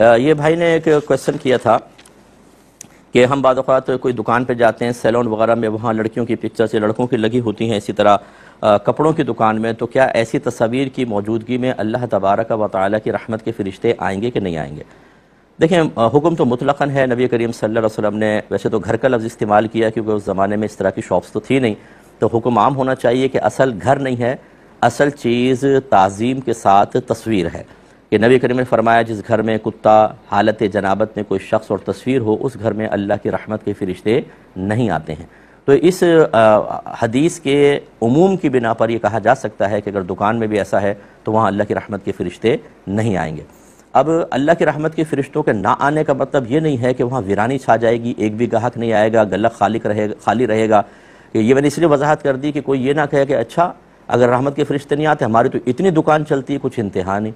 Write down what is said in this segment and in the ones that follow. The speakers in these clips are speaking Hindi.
ये भाई ने एक क्वेश्चन किया था कि हम बाद तो कोई दुकान पर जाते हैं सैलून वगैरह में वहाँ लड़कियों की पिक्चर्स या लड़कों की लगी होती हैं इसी तरह कपड़ों की दुकान में तो क्या ऐसी तस्वीर की मौजूदगी में अल्लाह तबारक व ताली की रहमत के फ़रिश्ते आएंगे कि नहीं आएंगे देखें हुक्म तो मुतलकन है नबी करीम सल्लल्लाहु अलैहि वसल्लम ने वैसे तो घर का लफ्ज़ इस्तेमाल किया क्योंकि उस ज़माने में इस तरह की शॉप्स तो थी नहीं तो हुक्म आम होना चाहिए कि असल घर नहीं है असल चीज़ तज़ीम के साथ तस्वीर है कि नबी करीम ने फरमाया जिस घर में कुत्ता हालत जनाबत में कोई शख्स और तस्वीर हो उस घर में अल्लाह की रहमत के फरिश्ते नहीं आते हैं तो इस हदीस के उमूम की बिना पर यह कहा जा सकता है कि अगर दुकान में भी ऐसा है तो वहाँ अल्लाह की रहमत के फरिश्ते नहीं आएंगे अब अल्लाह की रहमत के फरिश्तों के ना आने का मतलब ये नहीं है कि वहाँ वीरानी छा जाएगी एक भी गाहक नहीं आएगा गला खाली रहेगा खाली रहेगा कि ये मैंने इसलिए वजाहत कर दी कि कोई ये ना कहे कि अच्छा अगर रहमत के फरिश्ते नहीं आते हमारी तो इतनी दुकान चलती है कुछ इंतहा नहीं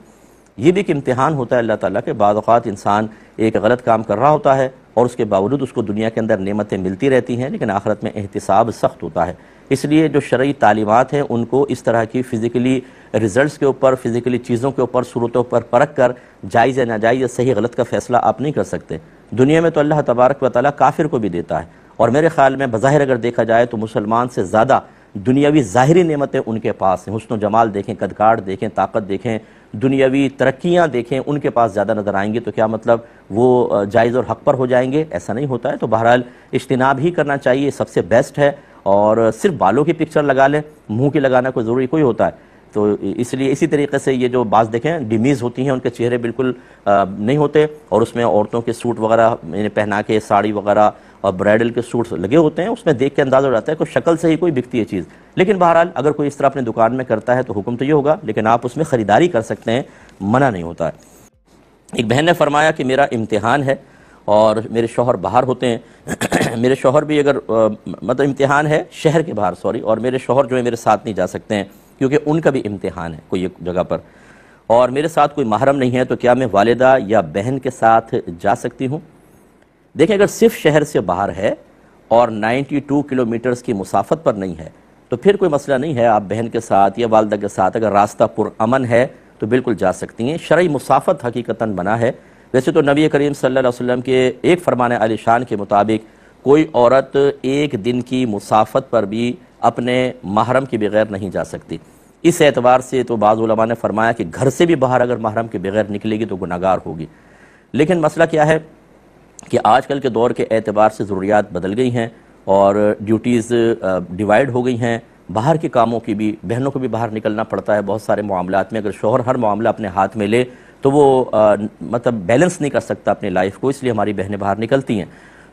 ये भी एक इम्तहान होता है अल्लाह ताला के बाद अवत इंसान एक गलत काम कर रहा होता है और उसके बावजूद उसको दुनिया के अंदर नेमतें मिलती रहती हैं लेकिन आखरत में एहतसाब सख्त होता है इसलिए जो शर्य तालीमत हैं उनको इस तरह की फ़िज़िकली रिज़ल्ट के ऊपर फ़िज़िकली चीज़ों के ऊपर सूरतों पर परख कर जायज़ या नाजायज़ या सही गलत का फ़ैसला आप नहीं कर सकते दुनिया में तो अल्लाह तबारक व ताली काफिर को भी देता है और मेरे ख्याल में बज़ाहिर अगर देखा जाए तो मुसलमान से ज़्यादा दुनियावी ज़ाहरी नेमतें उनके पास हैं हसन जमाल देखें कदकार देखें ताकत देखें दुनियावी तरक्याँ देखें उनके पास ज़्यादा नज़र आएंगे तो क्या मतलब वो जायज़ और हक पर हो जाएंगे ऐसा नहीं होता है तो बहरहाल इज्तनाब ही करना चाहिए सबसे बेस्ट है और सिर्फ बालों की पिक्चर लगा लें मुँह की लगाना कोई ज़रूरी कोई होता है तो इसलिए इसी तरीके से ये जो बाज देखें डिमीज़ होती हैं उनके चेहरे बिल्कुल नहीं होते और उसमें औरतों के सूट वगैरह पहना के साड़ी वगैरह और ब्राइडल के सूट्स लगे होते हैं उसमें देख के अंदाज़ा हो जाता है कोई शक्ल से ही कोई बिकती है चीज़ लेकिन बहरहाल अगर कोई इस तरह अपनी दुकान में करता है तो हुक्म तो ये होगा लेकिन आप उसमें ख़रीदारी कर सकते हैं मना नहीं होता है एक बहन ने फरमाया कि मेरा इम्तहान है और मेरे शोहर बाहर होते हैं मेरे शोहर भी अगर मतलब इम्तहान है शहर के बाहर सॉरी और मेरे शोहर जो है मेरे साथ नहीं जा सकते हैं क्योंकि उनका भी इम्तिहान है कोई एक जगह पर और मेरे साथ कोई महरम नहीं है तो क्या मैं वालदा या बहन के साथ जा सकती हूँ देखें अगर सिर्फ शहर से बाहर है और 92 किलोमीटर्स की मुसाफत पर नहीं है तो फिर कोई मसला नहीं है आप बहन के साथ या वालदा के साथ अगर रास्ता पुरान है तो बिल्कुल जा सकती हैं शर्य मुसाफत हकीकता बना है वैसे तो नबी करीम सल्लल्लाहु अलैहि वसल्लम के एक फरमान शान के मुताबिक कोई औरत एक दिन की मुसाफत पर भी अपने महरम के बगैर नहीं जा सकती इस एतवार से तो बाज़ुलमा ने फरमाया कि घर से भी बाहर अगर महरम के बगैर निकलेगी तो गुनागार होगी लेकिन मसला क्या है कि आजकल के दौर के एतबार से ज़रूरियात बदल गई हैं और ड्यूटीज़ डिवाइड हो गई हैं बाहर के कामों की भी बहनों को भी बाहर निकलना पड़ता है बहुत सारे मामला में अगर शोहर हर मामला अपने हाथ में ले तो वो आ, मतलब बैलेंस नहीं कर सकता अपनी लाइफ को इसलिए हमारी बहनें बाहर निकलती हैं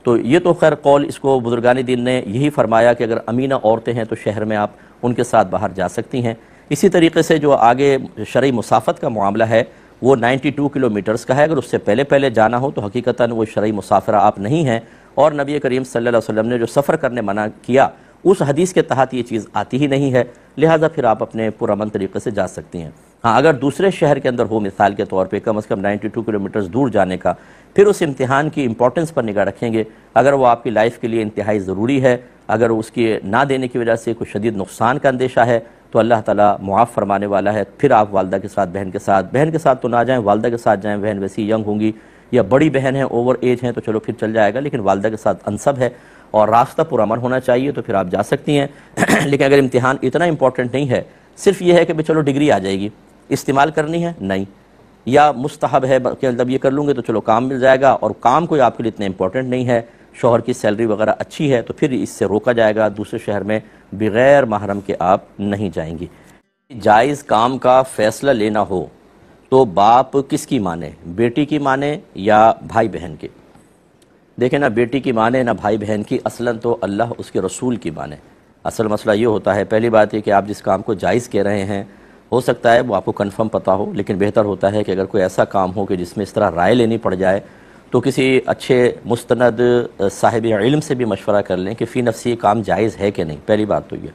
तो ये तो खैर कौल इसको बुजुर्गान दिन ने यही फरमाया कि अगर अमीना औरतें हैं तो शहर में आप उनके साथ बाहर जा सकती हैं इसी तरीके से जो आगे शरी मुसाफत का मामला है वो 92 किलोमीटर्स का है अगर उससे पहले पहले जाना हो तो हकीकता वो शरा मुसाफरा आप नहीं हैं और नबी करीम सल्लल्लाहु अलैहि वसल्लम ने जो सफ़र करने मना किया उस हदीस के तहत ये चीज़ आती ही नहीं है लिहाजा फिर आप अपने पुरमन तरीके से जा सकती हैं हाँ अगर दूसरे शहर के अंदर हो मिसाल के तौर पे कम अज़ कम 92 किलोमीटर्स दूर जाने का फिर उस इम्तहान की इम्पोर्टेंस पर निगाह रखेंगे अगर वो आपकी लाइफ के लिए इंतहाई ज़रूरी है अगर उसके ना देने की वजह से कोई शदीद नुकसान का अंदेशा है तो अल्लाह ताला मुआफ़ फरमाने वाला है फिर आप वालदा के साथ बहन के साथ बहन के साथ तो ना जाएँ वालदा के साथ जाएँ बहन वैसी यंग होंगी या बड़ी बहन है ओवर एज हैं तो चलो फिर चल जाएगा लेकिन वालदा के साथ अनसब है और रास्ता पुरामन होना चाहिए तो फिर आप जा सकती हैं लेकिन अगर इम्तहान इतना इंपॉर्टेंट नहीं है सिर्फ ये है कि भाई चलो डिग्री आ जाएगी इस्तेमाल करनी है नहीं या मुस्तहब है मतलब ये कर लूँगे तो चलो काम मिल जाएगा और काम कोई आपके लिए इतना इंपॉर्टेंट नहीं है शोहर की सैलरी वगैरह अच्छी है तो फिर इससे रोका जाएगा दूसरे शहर में बग़ैर महरम के आप नहीं जाएंगी जायज़ काम का फैसला लेना हो तो बाप किसकी माने बेटी की माने या भाई बहन की देखें ना बेटी की माने ना भाई बहन की असलन तो अल्लाह उसके रसूल की माने असल मसला ये होता है पहली बात ये कि आप जिस काम को जायज़ कह रहे हैं हो सकता है वो आपको कंफर्म पता हो लेकिन बेहतर होता है कि अगर कोई ऐसा काम हो कि जिसमें इस तरह राय लेनी पड़ जाए तो किसी अच्छे मुस्तंद साहिब इल्म से भी मशवरा कर लें कि फ़ी नफ्सी ये काम जायज़ है कि नहीं पहली बात तो ये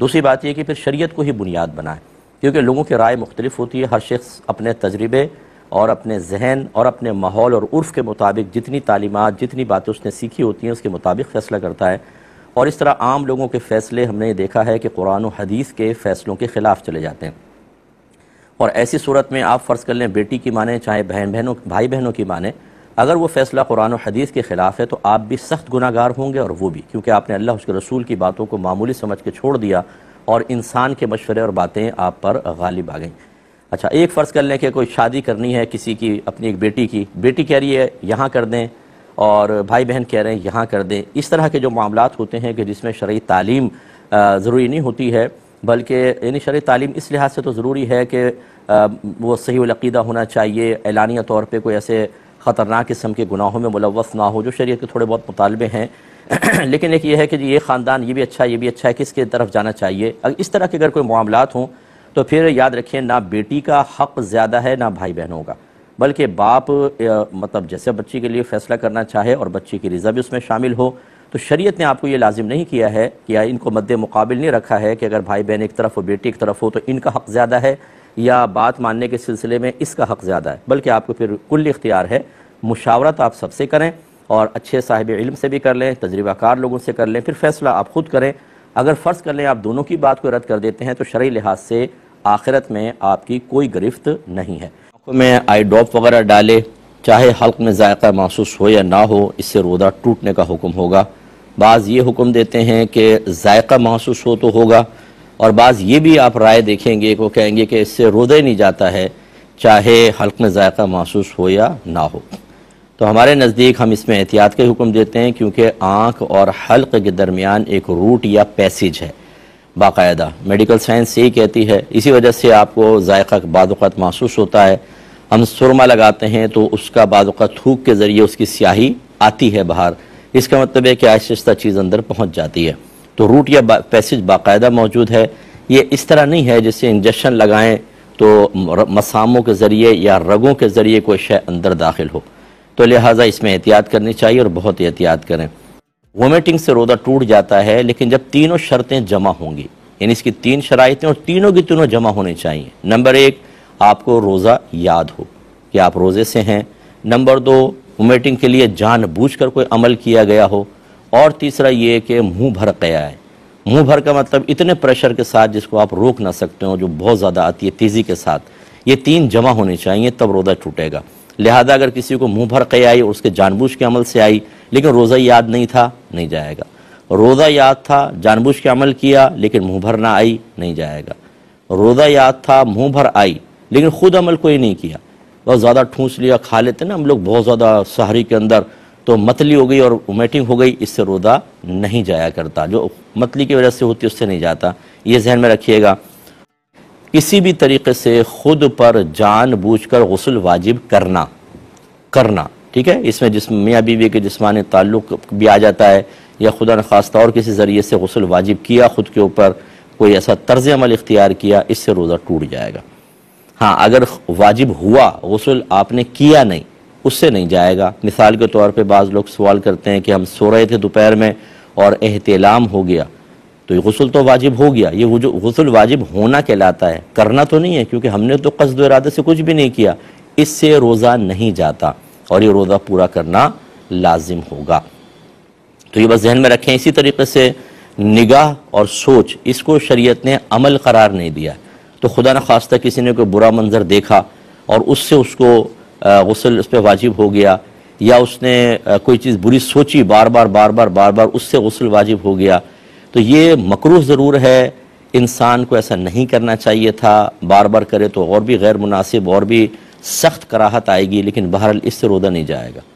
दूसरी बात यह कि फिर शरीयत को ही बुनियाद बनाएं क्योंकि लोगों की राय मुख्तलिफ होती है हर शख्स अपने तजर्बे और अपने जहन और अपने माहौल और उर्फ़ के मुताबिक जितनी तालीमत जितनी बातें उसने सीखी होती हैं उसके मुताबिक फ़ैसला करता है और इस तरह आम लोगों के फ़ैसले हमने देखा है कि कुरान और हदीस के फ़ैसलों के ख़िलाफ़ चले जाते हैं और ऐसी सूरत में आप फ़र्ज़ कर लें बेटी की माने चाहे बहन बहनों भाई बहनों की माने अगर वो फैसला कुरान हदीस के ख़िलाफ़ है तो आप भी सख्त गुनागार होंगे और वो भी क्योंकि आपने अल्लाह उसके रसूल की बातों को मामूली समझ के छोड़ दिया और इंसान के मशवरे और बातें आप पर गालिब आ गई अच्छा एक फ़र्ज़ कर लें कि कोई शादी करनी है किसी की अपनी एक बेटी की बेटी कह रही है यहाँ कर दें और भाई बहन कह रहे हैं यहाँ कर दें इस तरह के जो मामला होते हैं कि जिसमें शर्य तालीम ज़रूरी नहीं होती है बल्कि यानी शर्य तालीम इस लिहाज से तो ज़रूरी है कि वो सही वकीदा होना चाहिए एलानिया तौर पर कोई ऐसे ख़तरनाक किस्म के गुनाहों में मुलवस ना हो जो शरीय के थोड़े बहुत मुतालबे हैं लेकिन एक ये है कि ये ख़ानदान ये भी अच्छा है ये भी अच्छा है किसके तरफ जाना चाहिए अगर इस तरह के अगर कोई मामला हों तो फिर याद रखिए ना बेटी का हक़ ज़्यादा है ना भाई बहनों का बल्कि बाप मतलब जैसे बच्ची के लिए फ़ैसला करना चाहे और बच्ची की रज़ा भी उसमें शामिल हो तो शरीयत ने आपको ये लाजिम नहीं किया है कि इनको मद्द मुक़ाबिल नहीं रखा है कि अगर भाई बहन एक तरफ हो बेटी एक तरफ हो तो इनका हक़ ज़्यादा है या बात मानने के सिलसिले में इसका हक़ ज़्यादा है बल्कि आपको फिर कुल इख्तियार है मुशावरत आप सबसे करें और अच्छे साहिब इल्म से भी कर लें तजर्बाकार लोगों से कर लें फिर फ़ैसला आप ख़ुद करें अगर फ़र्ज़ कर लें आप दोनों की बात को रद्द कर देते हैं तो शर्य लिहाज से आखिरत में आपकी कोई गिरफ्त नहीं है आँखों में आई ड्रॉप वगैरह डाले चाहे हल्क में जायका महसूस हो या ना हो इससे रोदा टूटने का हुक्म होगा बाज़ ये हुक्म देते हैं कि जायका महसूस हो तो होगा और बाज़ ये भी आप राय देखेंगे को कहेंगे कि इससे रोदे नहीं जाता है चाहे हल्क में जायका महसूस हो या ना हो तो हमारे नज़दीक हम इसमें एहतियात के हुक्म देते हैं क्योंकि आँख और हल्क के दरमियान एक रूट या पैसेज है बाकायदा मेडिकल साइंस यही कहती है इसी वजह से आपको जायका बाद महसूस होता है हम सुरमा लगाते हैं तो उसका बाद थूक के ज़रिए उसकी स्याही आती है बाहर इसका मतलब है कि आहिस्ता चीज़ अंदर पहुँच जाती है तो रूट या पैसेज बाकायदा मौजूद है ये इस तरह नहीं है जैसे इंजेक्शन लगाएं तो मसामों के ज़रिए या रगों के ज़रिए कोई शय अंदर दाखिल हो तो लिहाजा इसमें एहतियात करनी चाहिए और बहुत एहतियात करें वोमिटिंग से रोदा टूट जाता है लेकिन जब तीनों शर्तें जमा होंगी यानी इसकी तीन शराइतें और तीनों की तीनों जमा होनी चाहिए नंबर एक आपको रोज़ा याद हो कि आप रोज़े से हैं नंबर दो वोमिटिंग के लिए जानबूझकर कोई अमल किया गया हो और तीसरा ये कि मुंह भर गया है मुंह भर का मतलब इतने प्रेशर के साथ जिसको आप रोक ना सकते हो जो बहुत ज़्यादा आती है तेज़ी के साथ ये तीन जमा होने चाहिए तब रोज़ा टूटेगा लिहाजा अगर किसी को मुंह भर के आई और उसके जानबूझ के अमल से आई लेकिन रोज़ा याद नहीं था नहीं जाएगा रोज़ा याद था जानबूझ के अमल किया लेकिन मुँह भर ना आई नहीं जाएगा रोज़ा याद था मुँह भर आई लेकिन ख़ुद अमल कोई नहीं किया बहुत ज़्यादा ठूंस लिया खा लेते ना हम लोग बहुत ज़्यादा सहरी के अंदर तो मतली हो गई और वोमेटिंग हो गई इससे रोदा नहीं जाया करता जो मतली की वजह से होती है उससे नहीं जाता ये जहन में रखिएगा किसी भी तरीके से खुद पर जान बूझ कर गसल वाजिब करना करना ठीक है इसमें जिस मियाँ बीवी के जिसमानी ताल्लुक भी आ जाता है या खुदा ने खास तौर किसी ज़रिए से गसल वाजिब किया ख़ुद के ऊपर कोई ऐसा तर्ज अमल इख्तियार किया इससे रोज़ा टूट जाएगा हाँ अगर वाजिब हुआ गसल आपने किया नहीं उससे नहीं जाएगा मिसाल के तौर पर बाज़ लोग सवाल करते हैं कि हम सो रहे थे दोपहर में और एहतलाम हो गया तो ये गसल तो वाजिब हो गया ये गसल वाजिब होना कहलाता है करना तो नहीं है क्योंकि हमने तो कसद इरादे से कुछ भी नहीं किया इससे रोज़ा नहीं जाता और ये रोज़ा पूरा करना लाजिम होगा तो ये बस जहन में रखें इसी तरीके से निगाह और सोच इसको शरीयत ने अमल करार नहीं दिया तो खुदा न खास्ता किसी ने कोई बुरा मंजर देखा और उससे उसको गसल उस पर वाजिब हो गया या उसने कोई चीज़ बुरी सोची बार बार बार बार बार बार उससे गसल वाजिब हो गया तो ये मकरूह ज़रूर है इंसान को ऐसा नहीं करना चाहिए था बार बार करे तो और भी गैर मुनासिब और भी सख्त कराहत आएगी लेकिन बहरहाल इससे रोदा नहीं जाएगा